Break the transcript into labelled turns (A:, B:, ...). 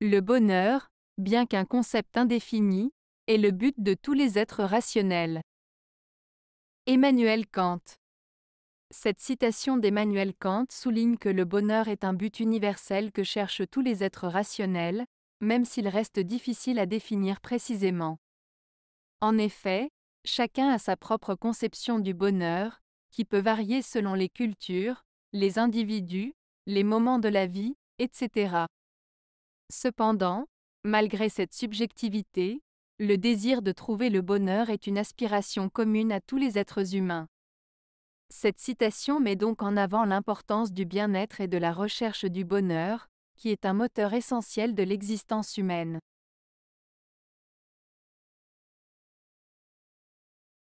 A: Le bonheur, bien qu'un concept indéfini, est le but de tous les êtres rationnels. Emmanuel Kant Cette citation d'Emmanuel Kant souligne que le bonheur est un but universel que cherchent tous les êtres rationnels, même s'il reste difficile à définir précisément. En effet, chacun a sa propre conception du bonheur, qui peut varier selon les cultures, les individus, les moments de la vie, etc. Cependant, malgré cette subjectivité, le désir de trouver le bonheur est une aspiration commune à tous les êtres humains. Cette citation met donc en avant l'importance du bien-être et de la recherche du bonheur, qui est un moteur essentiel de l'existence humaine.